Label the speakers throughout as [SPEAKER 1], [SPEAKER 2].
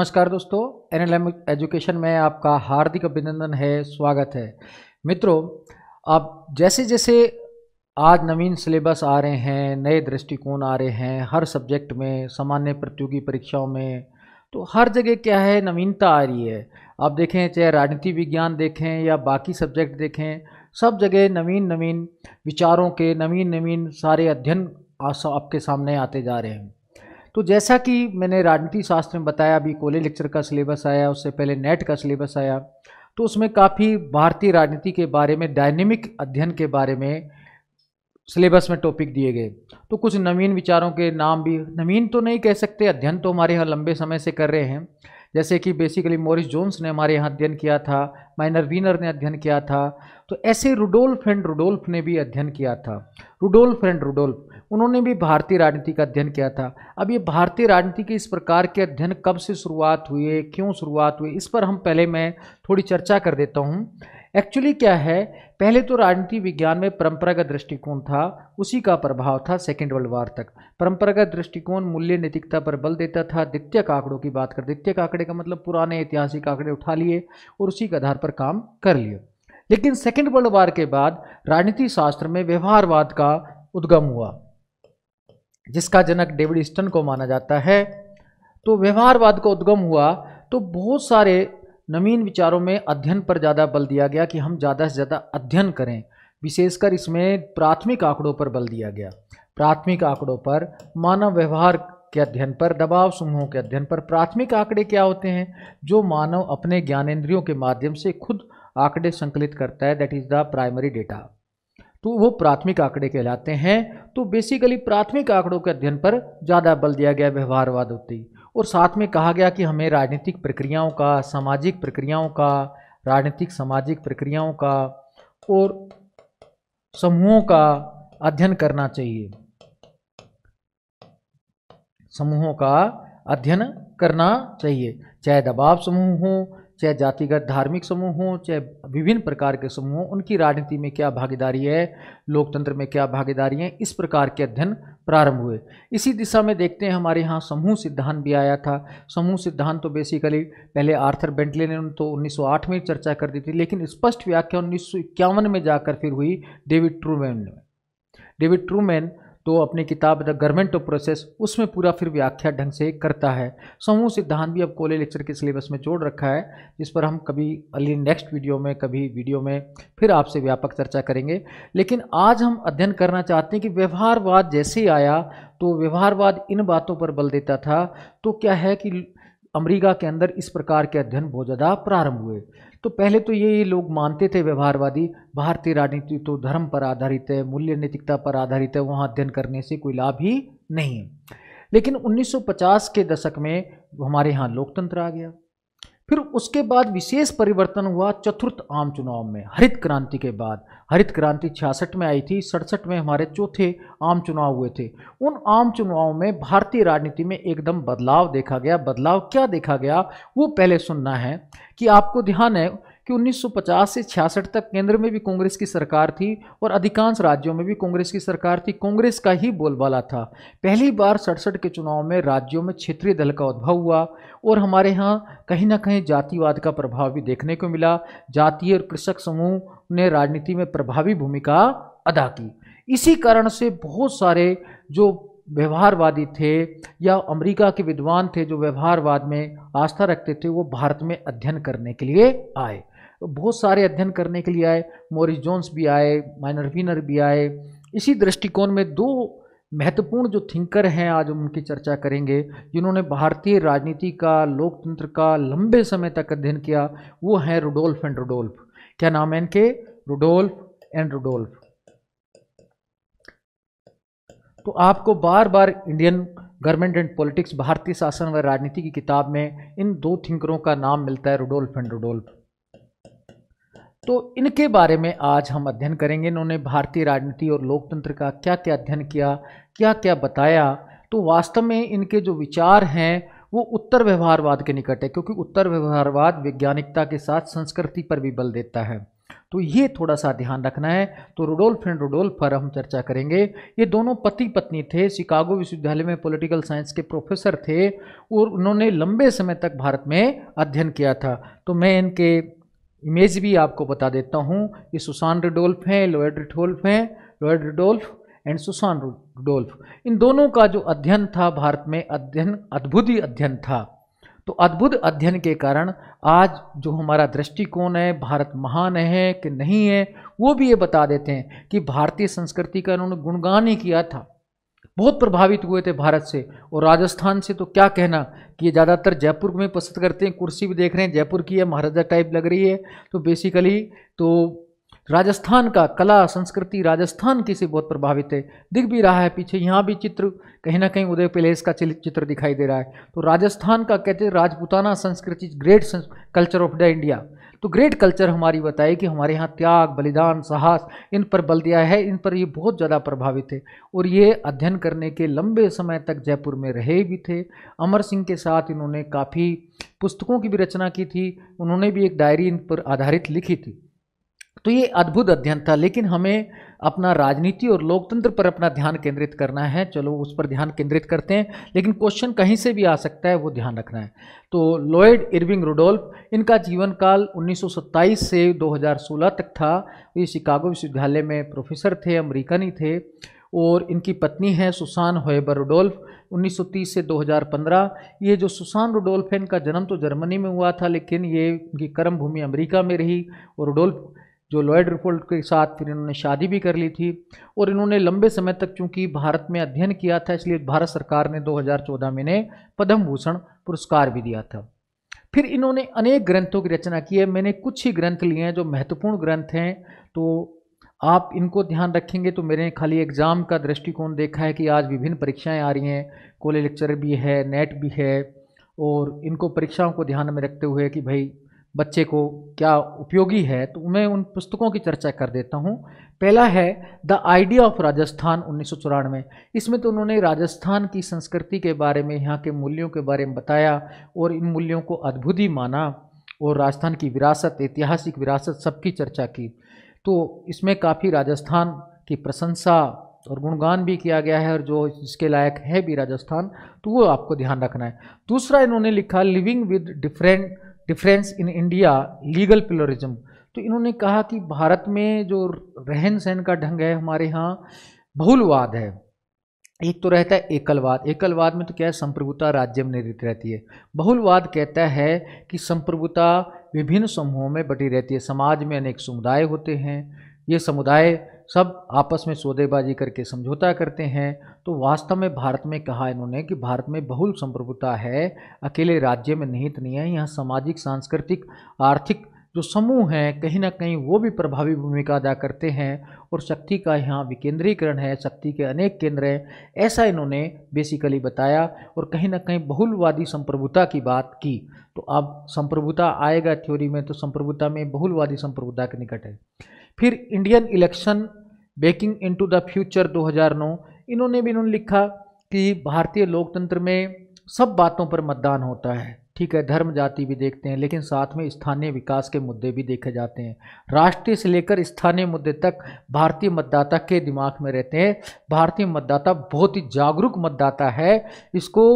[SPEAKER 1] नमस्कार दोस्तों an education में आपका हार्दिक अभिनंदन है स्वागत है मित्रों आप जैसे जैसे आज नवीन सिलेबस आ रहे हैं नए दृष्टिकोण आ रहे हैं हर सब्जेक्ट में सामान्य प्रतियोगी परीक्षाओं में तो हर जगह क्या है नवीनता आ रही है आप देखें चाहे राजनीति विज्ञान देखें या बाकी सब्जेक्ट देखें सब जगह नवीन नवीन विचारों के नवीन नवीन सारे अध्ययन आपके सामने आते जा रहे हैं तो जैसा कि मैंने राजनीति शास्त्र में बताया अभी कोले लेक्चर का सिलेबस आया उससे पहले नेट का सिलेबस आया तो उसमें काफ़ी भारतीय राजनीति के बारे में डायनेमिक अध्ययन के बारे में सिलेबस में टॉपिक दिए गए तो कुछ नवीन विचारों के नाम भी नवीन तो नहीं कह सकते अध्ययन तो हमारे यहाँ लंबे समय से कर रहे हैं जैसे कि बेसिकली मोरिस जोन्स ने हमारे यहाँ अध्ययन किया था माइनर वीनर ने अध्ययन किया था तो ऐसे रुडोल्फ एंड रुडोल्फ ने भी अध्ययन किया था रुडोल्फ एंड रुडोल्फ उन्होंने भी भारतीय राजनीति का अध्ययन किया था अब ये भारतीय राजनीति के इस प्रकार के अध्ययन कब से शुरुआत हुए क्यों शुरुआत हुई इस पर हम पहले मैं थोड़ी चर्चा कर देता हूँ एक्चुअली क्या है पहले तो राजनीति विज्ञान में परंपरागत दृष्टिकोण था उसी का प्रभाव था सेकेंड वर्ल्ड वार तक परंपरागत दृष्टिकोण मूल्य नैतिकता पर बल देता था द्वितीय आंकड़ों की बात कर द्वितीय आंकड़े का मतलब पुराने ऐतिहासिक आंकड़े उठा लिए और उसी के आधार पर काम कर लिए लेकिन सेकेंड वर्ल्ड वार के बाद राजनीति शास्त्र में व्यवहारवाद का उद्गम हुआ जिसका जनक डेविड स्टन को माना जाता है तो व्यवहारवाद का उद्गम हुआ तो बहुत सारे नवीन विचारों में अध्ययन पर ज़्यादा बल दिया गया कि हम ज़्यादा से ज़्यादा अध्ययन करें विशेषकर इसमें प्राथमिक आंकड़ों पर बल दिया गया प्राथमिक आंकड़ों पर मानव व्यवहार के अध्ययन पर दबाव समूहों के अध्ययन पर प्राथमिक आंकड़े क्या होते हैं जो मानव अपने ज्ञानेंद्रियों के माध्यम से खुद आंकड़े संकलित करता है that is the primary data तो वो प्राथमिक आंकड़े कहलाते हैं तो बेसिकली प्राथमिक आंकड़ों के अध्ययन पर ज़्यादा बल दिया गया व्यवहारवाद होती और साथ में कहा गया कि हमें राजनीतिक प्रक्रियाओं का सामाजिक प्रक्रियाओं का राजनीतिक सामाजिक प्रक्रियाओं का और समूहों का अध्ययन करना चाहिए समूहों का अध्ययन करना चाहिए चाहे दबाव समूह हो चाहे जातिगत धार्मिक समूह हों चाहे विभिन्न प्रकार के समूह हों उनकी राजनीति में क्या भागीदारी है लोकतंत्र में क्या भागीदारी है इस प्रकार के अध्ययन प्रारंभ हुए इसी दिशा में देखते हैं हमारे यहाँ समूह सिद्धांत भी आया था समूह सिद्धांत तो बेसिकली पहले आर्थर बेंटले ने तो 1908 में चर्चा कर दी थी लेकिन स्पष्ट व्याख्या उन्नीस में जाकर फिर हुई डेविड ट्रूमैन ने डेविड ट्रूमैन तो अपनी किताब द गवर्नमेंट ऑफ प्रोसेस उसमें पूरा फिर व्याख्या ढंग से करता है समूह सिद्धांत भी अब कोले लेक्चर के सिलेबस में जोड़ रखा है जिस पर हम कभी अली नेक्स्ट वीडियो में कभी वीडियो में फिर आपसे व्यापक चर्चा करेंगे लेकिन आज हम अध्ययन करना चाहते हैं कि व्यवहारवाद जैसे ही आया तो व्यवहारवाद इन बातों पर बल देता था तो क्या है कि अमरीका के अंदर इस प्रकार के अध्ययन बहुत ज़्यादा प्रारंभ हुए तो पहले तो ये लोग मानते थे व्यवहारवादी भारतीय राजनीति तो धर्म पर आधारित है मूल्य नैतिकता पर आधारित है वहाँ अध्ययन करने से कोई लाभ ही नहीं लेकिन 1950 के दशक में हमारे यहाँ लोकतंत्र आ गया फिर उसके बाद विशेष परिवर्तन हुआ चतुर्थ आम चुनाव में हरित क्रांति के बाद हरित क्रांति छियासठ में आई थी सड़सठ में हमारे चौथे आम चुनाव हुए थे उन आम चुनावों में भारतीय राजनीति में एकदम बदलाव देखा गया बदलाव क्या देखा गया वो पहले सुनना है कि आपको ध्यान है कि 1950 से 66 तक केंद्र में भी कांग्रेस की सरकार थी और अधिकांश राज्यों में भी कांग्रेस की सरकार थी कांग्रेस का ही बोलबाला था पहली बार सड़सठ के चुनाव में राज्यों में क्षेत्रीय दल का उद्भव हुआ और हमारे यहाँ कहीं ना कहीं जातिवाद का प्रभाव भी देखने को मिला जातीय और कृषक समूह ने राजनीति में प्रभावी भूमिका अदा की इसी कारण से बहुत सारे जो व्यवहारवादी थे या अमेरिका के विद्वान थे जो व्यवहारवाद में आस्था रखते थे वो भारत में अध्ययन करने के लिए आए तो बहुत सारे अध्ययन करने के लिए आए मोरिस जोन्स भी आए माइनर विनर भी आए इसी दृष्टिकोण में दो महत्वपूर्ण जो थिंकर हैं आज हम उनकी चर्चा करेंगे जिन्होंने भारतीय राजनीति का लोकतंत्र का लंबे समय तक अध्ययन किया वो हैं रुडोल्फ एंड रुडोल्फ क्या नाम है इनके रुडोल्फ एंड रुडोल्फ तो आपको बार बार इंडियन गवर्नमेंट एंड पॉलिटिक्स भारतीय शासन व राजनीति की किताब में इन दो थिंकरों का नाम मिलता है रुडोल्फ एंड रुडोल्फ तो इनके बारे में आज हम अध्ययन करेंगे इन्होंने भारतीय राजनीति और लोकतंत्र का क्या क्या अध्ययन किया क्या क्या बताया तो वास्तव में इनके जो विचार हैं वो उत्तर व्यवहारवाद के निकट है क्योंकि उत्तर व्यवहारवाद वैज्ञानिकता के साथ संस्कृति पर भी बल देता है तो ये थोड़ा सा ध्यान रखना है तो रुडोल्फ एंड रुडोल्फ पर हम चर्चा करेंगे ये दोनों पति पत्नी थे शिकागो विश्वविद्यालय में पॉलिटिकल साइंस के प्रोफेसर थे और उन्होंने लंबे समय तक भारत में अध्ययन किया था तो मैं इनके इमेज भी आपको बता देता हूँ ये सुसान रिडोल्फ हैं लॉयड रिडोल्फ हैं Lloyd Rudolph and Susanne Rudolph इन दोनों का जो अध्ययन था भारत में अध्ययन अद्भुत ही अध्ययन था तो अद्भुत अध्ययन के कारण आज जो हमारा दृष्टिकोण है भारत महान है कि नहीं है वो भी ये बता देते हैं कि भारतीय संस्कृति का उन्होंने गुणगान ही किया था बहुत प्रभावित हुए थे भारत से और राजस्थान से तो क्या कहना कि ये ज़्यादातर जयपुर में पसंद करते हैं कुर्सी भी देख रहे हैं जयपुर की है महाराजा टाइप लग रही है तो बेसिकली तो राजस्थान का कला संस्कृति राजस्थान की से बहुत प्रभावित है दिख भी रहा है पीछे यहाँ भी चित्र कहीं ना कहीं उदय पैलेस का चित्र दिखाई दे रहा है तो राजस्थान का कहते हैं राजपूताना संस्कृति great culture of the India तो ग्रेट कल्चर हमारी बताई कि हमारे यहाँ त्याग बलिदान साहस इन पर बल दिया है इन पर ये बहुत ज़्यादा प्रभावित थे और ये अध्ययन करने के लंबे समय तक जयपुर में रहे भी थे अमर सिंह के साथ इन्होंने काफ़ी पुस्तकों की भी रचना की थी उन्होंने भी एक डायरी इन पर आधारित लिखी थी तो ये अद्भुत अध्ययन था लेकिन हमें अपना राजनीति और लोकतंत्र पर अपना ध्यान केंद्रित करना है चलो उस पर ध्यान केंद्रित करते हैं लेकिन क्वेश्चन कहीं से भी आ सकता है वो ध्यान रखना है तो लॉयड इरविंग रुडोल्फ इनका जीवन काल 1927 से 2016 तक था ये शिकागो विश्वविद्यालय में प्रोफेसर थे अमरीकनी थे और इनकी पत्नी है सुसान होएबर रुडोल्फ 1930 से 2015 ये जो सुसान रुडोल्फ है इनका जन्म तो जर्मनी में हुआ था लेकिन ये इनकी कर्म भूमि अमेरिका में रही और रुडोल्फ जो लॉयड रिफोल्ट के साथ फिर इन्होंने शादी भी कर ली थी और इन्होंने लंबे समय तक चूंकि भारत में अध्ययन किया था इसलिए भारत सरकार ने 2014 में इन्हें पद्म भूषण पुरस्कार भी दिया था फिर इन्होंने अनेक ग्रंथों की रचना की है मैंने कुछ ही ग्रंथ लिए हैं जो महत्वपूर्ण ग्रंथ हैं तो आप इनको ध्यान रखेंगे तो मेरे खाली एग्ज़ाम का दृष्टिकोण देखा है कि आज विभिन्न परीक्षाएं आ रही हैं कॉलेज लेक्चर भी है नेट भी है और इनको परीक्षाओं को ध्यान में रखते हुए कि भाई बच्चे को क्या उपयोगी है तो मैं उन पुस्तकों की चर्चा कर देता हूँ पहला है द आइडिया ऑफ राजस्थान उन्नीस इसमें तो उन्होंने राजस्थान की संस्कृति के बारे में यहाँ के मूल्यों के बारे में बताया और इन मूल्यों को अद्भुत ही माना और राजस्थान की विरासत ऐतिहासिक विरासत सबकी चर्चा की तो इसमें काफ़ी राजस्थान की प्रशंसा और गुणगान भी किया गया है और जो इसके लायक है भी राजस्थान तो वो आपको ध्यान रखना है दूसरा इन्होंने लिखा living with different difference in India legal pluralism तो इन्होंने कहा कि भारत में जो रहन सहन का ढंग है हमारे यहाँ बहुलवाद है एक तो रहता है एकलवाद एकलवाद में तो क्या है संप्रभुता राज्य में निहित रहती है बहुलवाद कहता है कि संप्रभुता विभिन्न समूहों में बटी रहती है समाज में अनेक समुदाय होते हैं ये समुदाय सब आपस में सौदेबाजी करके समझौता करते हैं तो वास्तव में भारत में कहा इन्होंने कि भारत में बहुल संप्रभुता है अकेले राज्य में निहित नहीं है यहाँ सामाजिक सांस्कृतिक आर्थिक जो समूह हैं कहीं ना कहीं वो भी प्रभावी भूमिका अदा करते हैं और शक्ति का यहाँ विकेंद्रीकरण है शक्ति के अनेक केंद्र हैं ऐसा इन्होंने बेसिकली बताया और कहीं ना कहीं बहुलवादी संप्रभुता की बात की तो अब संप्रभुता आएगा थ्योरी में तो संप्रभुता में बहुलवादी संप्रभुता के निकट है फिर Indian election baking into the future 2009 इन्होंने भी इन्होंने लिखा कि भारतीय लोकतंत्र में सब बातों पर मतदान होता है ठीक है धर्म जाति भी देखते हैं लेकिन साथ में स्थानीय विकास के मुद्दे भी देखे जाते हैं राष्ट्रीय से लेकर स्थानीय मुद्दे तक भारतीय मतदाता के दिमाग में रहते हैं भारतीय मतदाता बहुत ही जागरूक मतदाता है इसको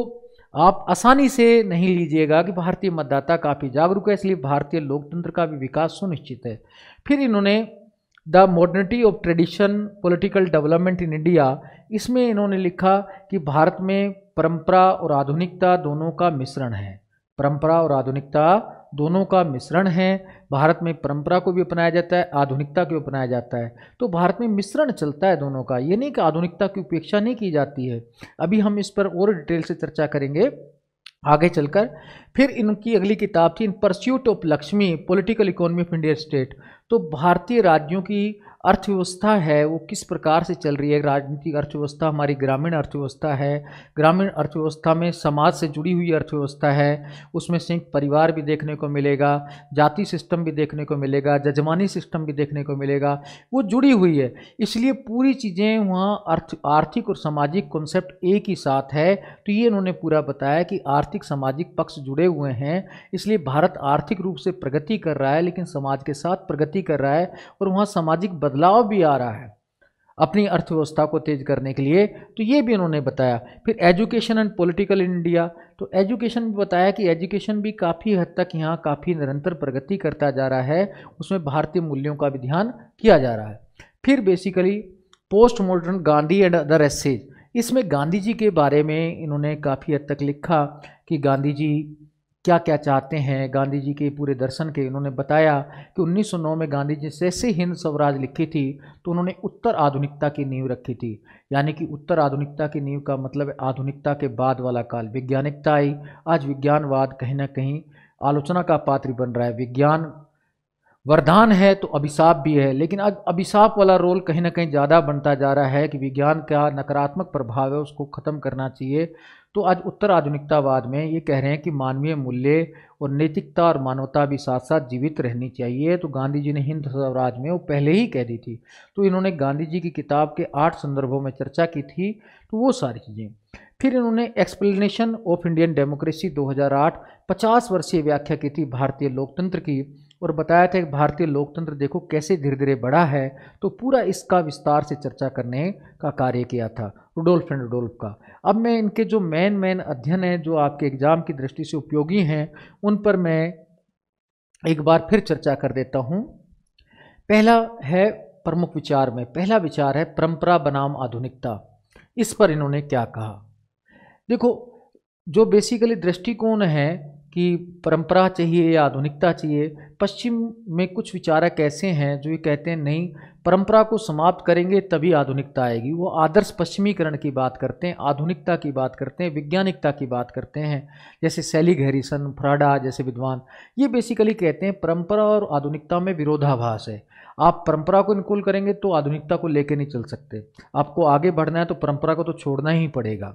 [SPEAKER 1] आप आसानी से नहीं लीजिएगा कि भारतीय मतदाता काफ़ी जागरूक है इसलिए भारतीय लोकतंत्र का भी विकास सुनिश्चित है फिर इन्होंने the modernity of tradition political development in India इसमें इन्होंने लिखा कि भारत में परंपरा और आधुनिकता दोनों का मिश्रण है परंपरा और आधुनिकता दोनों का मिश्रण है भारत में परंपरा को भी अपनाया जाता है आधुनिकता को भी अपनाया जाता है तो भारत में मिश्रण चलता है दोनों का ये नहीं कि आधुनिकता की उपेक्षा नहीं की जाती है अभी हम इस पर और डिटेल से चर्चा करेंगे आगे चलकर फिर इनकी अगली किताब थी in pursuit of Lakshmi political economy of India state तो भारतीय राज्यों की अर्थव्यवस्था है वो किस प्रकार से चल रही है राजनीतिक अर्थव्यवस्था हमारी ग्रामीण अर्थव्यवस्था है ग्रामीण अर्थव्यवस्था में समाज से जुड़ी हुई अर्थव्यवस्था है उसमें संयुक्त परिवार भी देखने को मिलेगा जाति सिस्टम भी देखने को मिलेगा जजमानी सिस्टम भी देखने को मिलेगा वो जुड़ी हुई है इसलिए पूरी चीज़ें वहाँ अर्थ आर्थिक और सामाजिक कॉन्सेप्ट एक ही साथ है तो ये इन्होंने पूरा बताया कि आर्थिक सामाजिक पक्ष जुड़े हुए हैं इसलिए भारत आर्थिक रूप से प्रगति कर रहा है लेकिन समाज के साथ प्रगति कर रहा है और वहाँ सामाजिक बदलाव भी आ रहा है अपनी अर्थव्यवस्था को तेज करने के लिए तो ये भी उन्होंने बताया फिर एजुकेशन एंड पॉलिटिकल इंडिया तो एजुकेशन भी बताया कि एजुकेशन भी काफ़ी हद तक यहाँ काफ़ी निरंतर प्रगति करता जा रहा है उसमें भारतीय मूल्यों का भी ध्यान किया जा रहा है फिर basically post modern Gandhi and other essays इसमें गांधी जी के बारे में इन्होंने काफ़ी हद तक लिखा कि गांधी जी क्या क्या चाहते हैं गांधी जी के पूरे दर्शन के उन्होंने बताया कि 1909 में गांधी जी जैसे हिंद स्वराज लिखी थी तो उन्होंने उत्तर आधुनिकता की नींव रखी थी यानी कि उत्तर आधुनिकता की नींव का मतलब आधुनिकता के बाद वाला काल वैज्ञानिकता आई आज विज्ञानवाद कहीं ना कहीं आलोचना का पात्र बन रहा है विज्ञान वरदान है तो अभिशाप भी है लेकिन आज अभिशाप वाला रोल कहीं ना कहीं ज़्यादा बनता जा रहा है कि विज्ञान का नकारात्मक प्रभाव है उसको ख़त्म करना चाहिए तो आज उत्तर आधुनिकतावाद में ये कह रहे हैं कि मानवीय मूल्य और नैतिकता और मानवता भी साथ साथ जीवित रहनी चाहिए तो गांधी जी ने हिंद स्वराज में वो पहले ही कह दी थी तो इन्होंने गांधी जी की किताब के आठ संदर्भों में चर्चा की थी तो वो सारी चीज़ें फिर इन्होंने एक्सप्लेनेशन ऑफ इंडियन डेमोक्रेसी 2008 50 वर्षीय व्याख्या की थी भारतीय लोकतंत्र की और बताया था कि भारतीय लोकतंत्र देखो कैसे धीरे धीरे बढ़ा है तो पूरा इसका विस्तार से चर्चा करने का कार्य किया था रुडोल्फ एंड रुडोल्फ का अब मैं इनके जो मेन मेन अध्ययन हैं जो आपके एग्ज़ाम की दृष्टि से उपयोगी हैं उन पर मैं एक बार फिर चर्चा कर देता हूँ पहला है प्रमुख विचार में पहला विचार है परंपरा बनाम आधुनिकता इस पर इन्होंने क्या कहा देखो जो बेसिकली दृष्टिकोण है कि परंपरा चाहिए या आधुनिकता चाहिए पश्चिम में कुछ विचारक ऐसे हैं जो ये कहते हैं नहीं परंपरा को समाप्त करेंगे तभी आधुनिकता आएगी वो आदर्श पश्चिमीकरण की बात करते हैं आधुनिकता की बात करते हैं वैज्ञानिकता की बात करते हैं जैसे सैली हैरिसन फ्राडा जैसे विद्वान ये बेसिकली कहते हैं परंपरा और आधुनिकता में विरोधाभास है आप परंपरा को अनुकूल करेंगे तो आधुनिकता को लेके नहीं चल सकते आपको आगे बढ़ना है तो परंपरा को तो छोड़ना ही पड़ेगा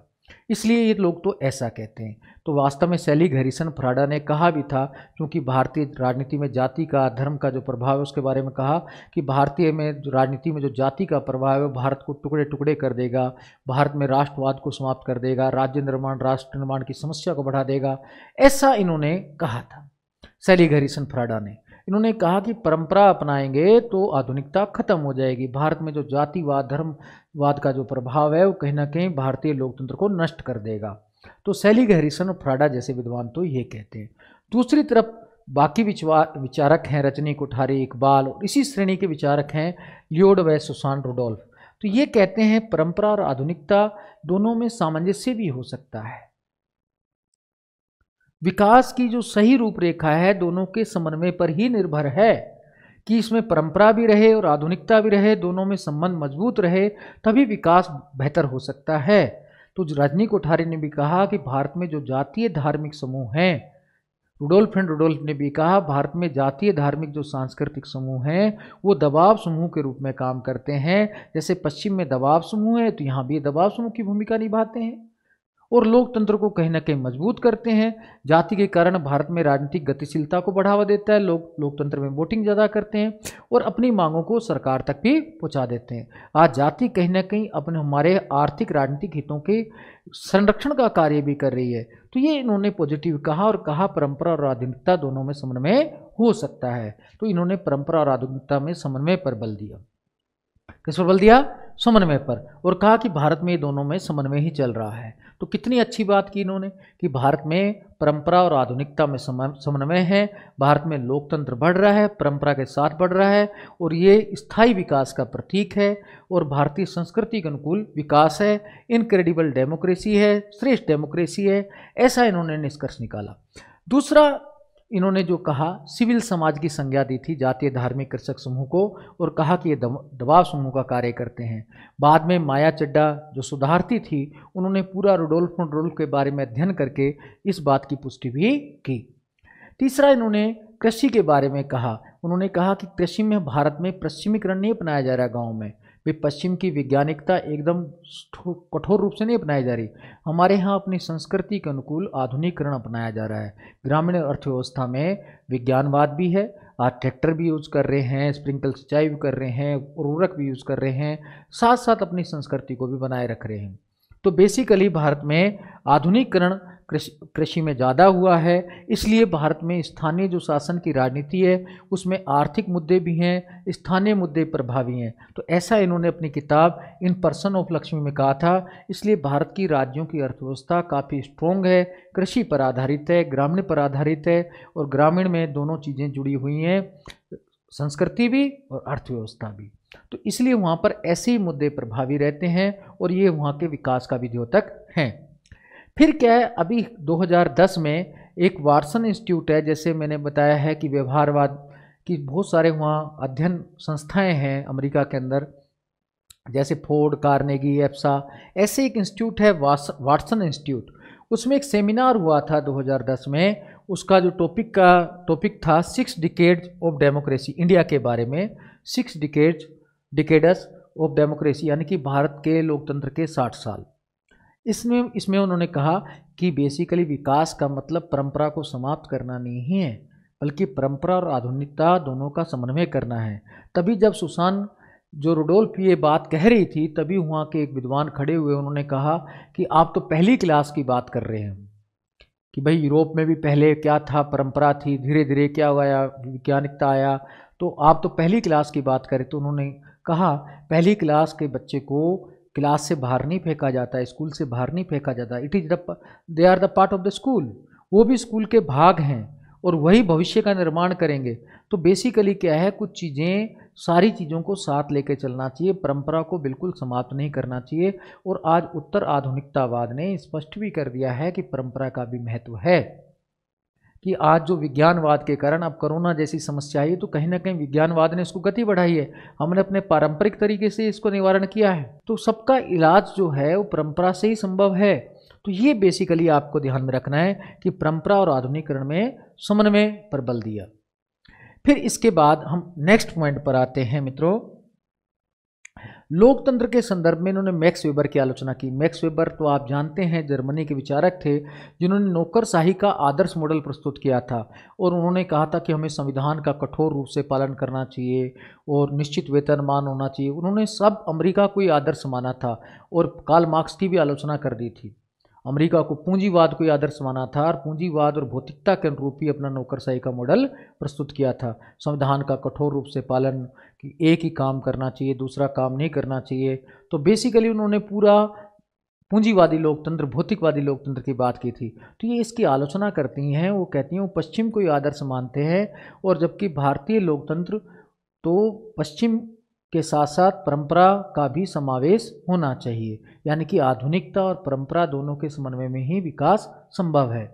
[SPEAKER 1] इसलिए ये लोग तो ऐसा कहते हैं तो वास्तव में सैली घरिसन फ्राडा ने कहा भी था क्योंकि भारतीय राजनीति में जाति का धर्म का जो प्रभाव है उसके बारे में कहा कि भारतीय में राजनीति में जो जाति का प्रभाव है वो भारत को टुकड़े टुकड़े कर देगा भारत में राष्ट्रवाद को समाप्त कर देगा राज्य निर्माण राष्ट्र निर्माण की समस्या को बढ़ा देगा ऐसा इन्होंने कहा था सैली घरिसन फ्राडा ने इन्होंने कहा कि परंपरा अपनाएंगे तो आधुनिकता खत्म हो जाएगी भारत में जो जातिवाद धर्मवाद का जो प्रभाव है वो कहीं ना कहीं भारतीय लोकतंत्र को नष्ट कर देगा तो सैली गहरीसन और फ्राडा जैसे विद्वान तो ये कहते हैं दूसरी तरफ बाकी विचारक हैं रजनी कोठारी इकबाल और इसी श्रेणी के विचारक हैं लियोड व सुशांत रुडोल्फ तो ये कहते हैं परंपरा और आधुनिकता दोनों में सामंजस्य भी हो सकता है विकास की जो सही रूपरेखा है दोनों के समन्वय पर ही निर्भर है कि इसमें परंपरा भी रहे और आधुनिकता भी रहे दोनों में संबंध मजबूत रहे तभी विकास बेहतर हो सकता है तो रजनी कोठारी ने भी कहा कि भारत में जो जातीय धार्मिक समूह हैं रुडोल्फ एंड रुडोल्फ ने भी कहा भारत में जातीय धार्मिक जो सांस्कृतिक समूह हैं वो दबाव समूह के रूप में काम करते हैं जैसे पश्चिम में दबाव समूह है तो यहाँ भी दबाव समूह की भूमिका निभाते हैं और लोकतंत्र को कहीं ना कहीं मजबूत करते हैं जाति के कारण भारत में राजनीतिक गतिशीलता को बढ़ावा देता है लोग लोकतंत्र में वोटिंग ज़्यादा करते हैं और अपनी मांगों को सरकार तक भी पहुँचा देते हैं आज जाति कहीं ना कहीं अपने हमारे आर्थिक राजनीतिक हितों के संरक्षण का कार्य भी कर रही है तो ये इन्होंने पॉजिटिव कहा और कहा परंपरा और आधुनिकता दोनों में समन्वय हो सकता है तो इन्होंने परंपरा और आधुनिकता में समन्वय पर बल दिया किस पर बल दिया समन्वय पर और कहा कि भारत में दोनों में समन्वय ही चल रहा है तो कितनी अच्छी बात की इन्होंने कि भारत में परंपरा और आधुनिकता में समन्वय है भारत में लोकतंत्र बढ़ रहा है परंपरा के साथ बढ़ रहा है और ये स्थायी विकास का प्रतीक है और भारतीय संस्कृति के अनुकूल विकास है इनक्रेडिबल डेमोक्रेसी है श्रेष्ठ डेमोक्रेसी है ऐसा इन्होंने निष्कर्ष निकाला दूसरा इन्होंने जो कहा सिविल समाज की संज्ञा दी थी जातीय धार्मिक कृषक समूह को और कहा कि ये दबाव समूह का कार्य करते हैं बाद में माया चड्डा जो सुधारती थी उन्होंने पूरा रुडोल्फ रुडोल्फ के बारे में अध्ययन करके इस बात की पुष्टि भी की तीसरा इन्होंने कृषि के बारे में कहा उन्होंने कहा कि कृषि में भारत में पश्चिमीकरण नहीं अपनाया जा रहा गाँव में भी पश्चिम की वैज्ञानिकता एकदम कठोर रूप से नहीं अपनाई जा रही हमारे यहाँ अपनी संस्कृति के अनुकूल आधुनिकरण अपनाया जा रहा है ग्रामीण अर्थव्यवस्था में विज्ञानवाद भी है आज ट्रैक्टर भी यूज़ कर रहे हैं स्प्रिंकल सिंचाई भी कर रहे हैं उर्वरक भी यूज़ कर रहे हैं साथ साथ अपनी संस्कृति को भी बनाए रख रहे हैं तो बेसिकली भारत में आधुनिकरण कृषि में ज़्यादा हुआ है इसलिए भारत में स्थानीय जो शासन की राजनीति है उसमें आर्थिक मुद्दे भी हैं स्थानीय मुद्दे प्रभावी हैं तो ऐसा इन्होंने अपनी किताब इन पर्सन ऑफ लक्ष्मी में कहा था इसलिए भारत की राज्यों की अर्थव्यवस्था काफ़ी स्ट्रोंग है कृषि पर आधारित है ग्रामीण पर आधारित है और ग्रामीण में दोनों चीज़ें जुड़ी हुई हैं संस्कृति भी और अर्थव्यवस्था भी तो इसलिए वहाँ पर ऐसे ही मुद्दे प्रभावी रहते हैं और ये वहाँ के विकास का भी द्योतक हैं फिर क्या है अभी 2010 में एक वार्सन इंस्टीट्यूट है जैसे मैंने बताया है कि व्यवहारवाद की बहुत सारे वहाँ अध्ययन संस्थाएं हैं अमेरिका के अंदर जैसे फोर्ड कार्नेगी एप्सा ऐसे एक इंस्टीट्यूट है वाटसन इंस्टीट्यूट उसमें एक सेमिनार हुआ था 2010 में उसका जो टॉपिक का टॉपिक था six decades of democracy India के बारे में six decades decades of democracy यानी कि भारत के लोकतंत्र के 60 साल इसमें इसमें उन्होंने कहा कि बेसिकली विकास का मतलब परंपरा को समाप्त करना नहीं है बल्कि परंपरा और आधुनिकता दोनों का समन्वय करना है तभी जब सुशान जो रुडोल्फ ये बात कह रही थी तभी वहाँ के एक विद्वान खड़े हुए उन्होंने कहा कि आप तो पहली क्लास की बात कर रहे हैं कि भाई यूरोप में भी पहले क्या था परंपरा थी धीरे धीरे क्या हुआ वैज्ञानिकता आया तो आप तो पहली क्लास की बात करें तो उन्होंने कहा पहली क्लास के बच्चे को क्लास से बाहर नहीं फेंका जाता स्कूल से बाहर नहीं फेंका जाता it is the they are the part of the school वो भी स्कूल के भाग हैं और वही भविष्य का निर्माण करेंगे तो बेसिकली क्या है कुछ चीज़ें सारी चीज़ों को साथ लेकर चलना चाहिए परंपरा को बिल्कुल समाप्त नहीं करना चाहिए और आज उत्तर आधुनिकतावाद ने स्पष्ट भी कर दिया है कि परंपरा का भी महत्व है कि आज जो विज्ञानवाद के कारण अब कोरोना जैसी समस्या आई है तो कहीं ना कहीं विज्ञानवाद ने इसको गति बढ़ाई है हमने अपने पारंपरिक तरीके से इसको निवारण किया है तो सबका इलाज जो है वो परंपरा से ही संभव है तो ये बेसिकली आपको ध्यान में रखना है कि परंपरा और आधुनिकरण में समन्वय पर बल दिया फिर इसके बाद हम नेक्स्ट पॉइंट पर आते हैं मित्रों लोकतंत्र के संदर्भ में इन्होंने मैक्स वेबर की आलोचना की मैक्स वेबर तो आप जानते हैं जर्मनी के विचारक थे जिन्होंने नौकरशाही का आदर्श मॉडल प्रस्तुत किया था और उन्होंने कहा था कि हमें संविधान का कठोर रूप से पालन करना चाहिए और निश्चित वेतनमान होना चाहिए उन्होंने सब अमेरिका को ही आदर्श माना था और काल मार्क्स की भी आलोचना कर दी थी अमेरिका को पूंजीवाद को आदर्श माना था और पूंजीवाद और भौतिकता के अनुरूप ही अपना नौकरशाही का मॉडल प्रस्तुत किया था संविधान का कठोर रूप से पालन कि एक ही काम करना चाहिए दूसरा काम नहीं करना चाहिए तो बेसिकली उन्होंने पूरा पूंजीवादी लोकतंत्र भौतिकवादी लोकतंत्र की बात की थी तो ये इसकी आलोचना करती हैं वो कहती हैं वो पश्चिम को ही आदर्श मानते हैं और जबकि भारतीय लोकतंत्र तो पश्चिम के साथ साथ परंपरा का भी समावेश होना चाहिए यानी कि आधुनिकता और परंपरा दोनों के समन्वय में ही विकास संभव है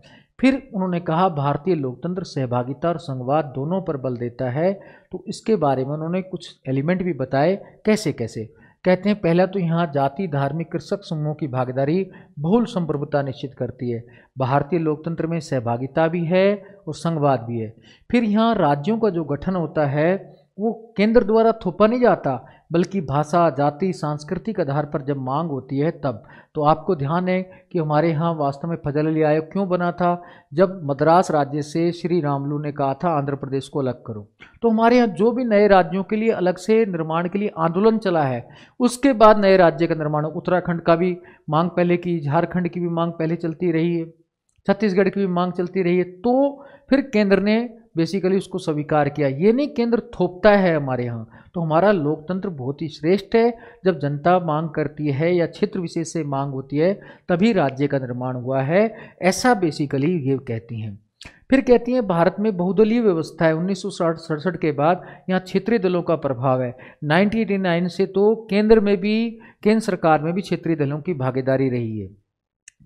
[SPEAKER 1] फिर उन्होंने कहा भारतीय लोकतंत्र सहभागिता और संवाद दोनों पर बल देता है तो इसके बारे में उन्होंने कुछ एलिमेंट भी बताए कैसे कैसे कहते हैं पहला तो यहाँ जाति धार्मिक कृषक समूहों की भागीदारी बहुल संप्रभुता निश्चित करती है भारतीय लोकतंत्र में सहभागिता भी है और संघवाद भी है फिर यहाँ राज्यों का जो गठन होता है वो केंद्र द्वारा थोपा नहीं जाता बल्कि भाषा जाति सांस्कृतिक आधार पर जब मांग होती है तब तो आपको ध्यान है कि हमारे यहाँ वास्तव में फजल अली आयोग क्यों बना था जब मद्रास राज्य से श्री रामलू ने कहा था आंध्र प्रदेश को अलग करो तो हमारे यहाँ जो भी नए राज्यों के लिए अलग से निर्माण के लिए आंदोलन चला है उसके बाद नए राज्य का निर्माण उत्तराखंड का भी मांग पहले की झारखंड की भी मांग पहले चलती रही है छत्तीसगढ़ की भी मांग चलती रही है तो फिर केंद्र ने बेसिकली उसको स्वीकार किया ये नहीं केंद्र थोपता है हमारे यहाँ तो हमारा लोकतंत्र बहुत ही श्रेष्ठ है जब जनता मांग करती है या क्षेत्र विशेष से मांग होती है तभी राज्य का निर्माण हुआ है ऐसा बेसिकली ये कहती हैं फिर कहती हैं भारत में बहुदलीय व्यवस्था है उन्नीस सड़सठ के बाद यहाँ क्षेत्रीय दलों का प्रभाव है 1989 से तो केंद्र में भी केंद्र सरकार में भी क्षेत्रीय दलों की भागीदारी रही है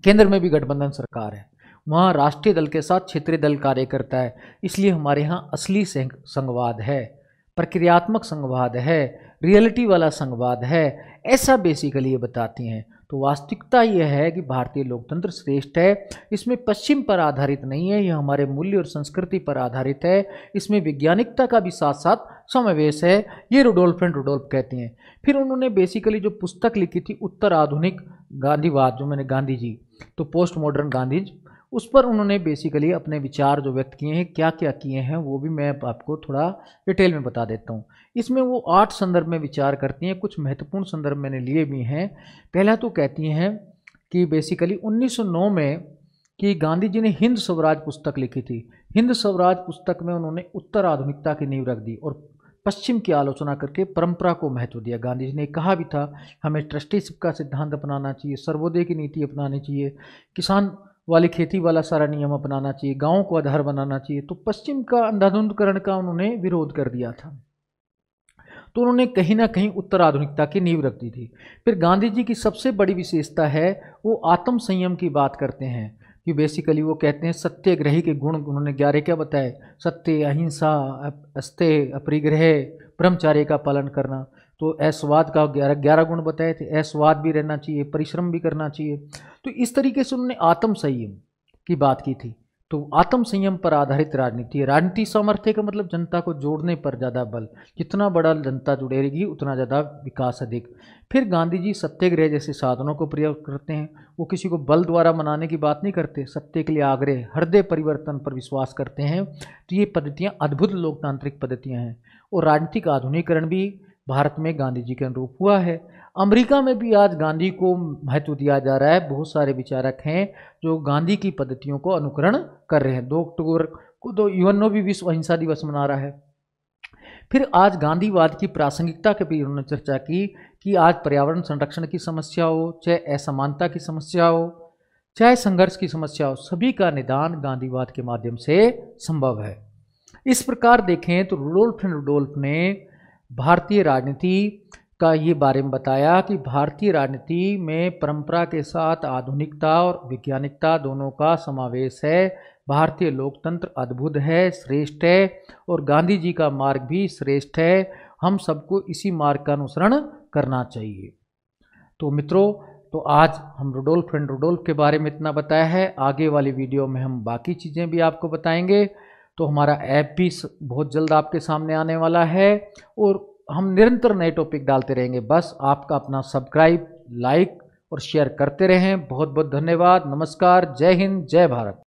[SPEAKER 1] केंद्र में भी गठबंधन सरकार है वहाँ राष्ट्रीय दल के साथ क्षेत्रीय दल कार्य करता है इसलिए हमारे यहाँ असली संघवाद है प्रक्रियात्मक संघवाद है रियलिटी वाला संघवाद है ऐसा बेसिकली ये बताती हैं तो वास्तविकता यह है कि भारतीय लोकतंत्र श्रेष्ठ है इसमें पश्चिम पर आधारित नहीं है यह हमारे मूल्य और संस्कृति पर आधारित है इसमें वैज्ञानिकता का भी साथ साथ समावेश है ये रुडोल्फ एंड रुडोल्फ कहती हैं फिर उन्होंने बेसिकली जो पुस्तक लिखी थी उत्तर आधुनिक गांधीवाद जो मैंने गांधी जी तो पोस्ट मॉडर्न गांधी उस पर उन्होंने बेसिकली अपने विचार जो व्यक्त किए हैं क्या क्या किए हैं वो भी मैं आपको थोड़ा डिटेल में बता देता हूँ इसमें वो आठ संदर्भ में विचार करती हैं कुछ महत्वपूर्ण संदर्भ मैंने लिए भी हैं पहला तो कहती हैं कि बेसिकली 1909 में कि गांधी जी ने हिंद स्वराज पुस्तक लिखी थी हिंद स्वराज पुस्तक में उन्होंने उत्तर आधुनिकता की नींव रख दी और पश्चिम की आलोचना करके परंपरा को महत्व दिया गांधी जी ने कहा भी था हमें ट्रस्टीशिप का सिद्धांत अपनाना चाहिए सर्वोदय की नीति अपनानी चाहिए किसान वाली खेती वाला सारा नियम अपनाना चाहिए गाँव को आधार बनाना चाहिए तो पश्चिम का अंधाधुंधकरण का उन्होंने विरोध कर दिया था तो उन्होंने कहीं ना कहीं उत्तर आधुनिकता की नींव रख दी थी फिर गांधी जी की सबसे बड़ी विशेषता है वो आत्म संयम की बात करते हैं कि बेसिकली वो कहते हैं ग्रही के गुण उन्होंने ग्यारह क्या बताए सत्य अहिंसा अस्त्य अपरिग्रह ब्रह्मचार्य का पालन करना तो ऐसवाद का ग्यारह ग्यारह गुण बताए थे ऐसवाद भी रहना चाहिए परिश्रम भी करना चाहिए तो इस तरीके से उन्होंने आत्म संयम की बात की थी तो आत्म संयम पर आधारित राजनीति है राजनीति सामर्थ्य का मतलब जनता को जोड़ने पर ज़्यादा बल जितना बड़ा जनता जुड़ेगी उतना ज़्यादा विकास अधिक फिर गांधी जी सत्याग्रह जैसे साधनों को प्रयोग करते हैं वो किसी को बल द्वारा मनाने की बात नहीं करते सत्य के लिए आग्रह हृदय परिवर्तन पर विश्वास करते हैं तो ये पद्धतियाँ अद्भुत लोकतांत्रिक पद्धतियाँ हैं और राजनीतिक आधुनिकरण भी भारत में गांधी जी के अनुरूप हुआ है अमेरिका में भी आज गांधी को महत्व दिया जा रहा है बहुत सारे विचारक हैं जो गांधी की पद्धतियों को अनुकरण कर रहे हैं दो अक्टूबर को तो यूएनओ भी विश्व अहिंसा दिवस मना रहा है फिर आज गांधीवाद की प्रासंगिकता के भी उन्होंने चर्चा की कि आज पर्यावरण संरक्षण की समस्या हो चाहे असमानता की समस्या हो चाहे संघर्ष की समस्या हो सभी का निदान गांधीवाद के माध्यम से संभव है इस प्रकार देखें तो रुडोल्फ रुडोल्फ ने भारतीय राजनीति का ये बारे में बताया कि भारतीय राजनीति में परंपरा के साथ आधुनिकता और वैज्ञानिकता दोनों का समावेश है भारतीय लोकतंत्र अद्भुत है श्रेष्ठ है और गांधी जी का मार्ग भी श्रेष्ठ है हम सबको इसी मार्ग का अनुसरण करना चाहिए तो मित्रों तो आज हम रुडोल्फ एंड रुडोल्फ के बारे में इतना बताया है आगे वाली वीडियो में हम बाकी चीज़ें भी आपको बताएंगे तो हमारा ऐप भी बहुत जल्द आपके सामने आने वाला है और हम निरंतर नए टॉपिक डालते रहेंगे बस आपका अपना सब्सक्राइब लाइक और शेयर करते रहें बहुत बहुत धन्यवाद नमस्कार जय हिंद जय भारत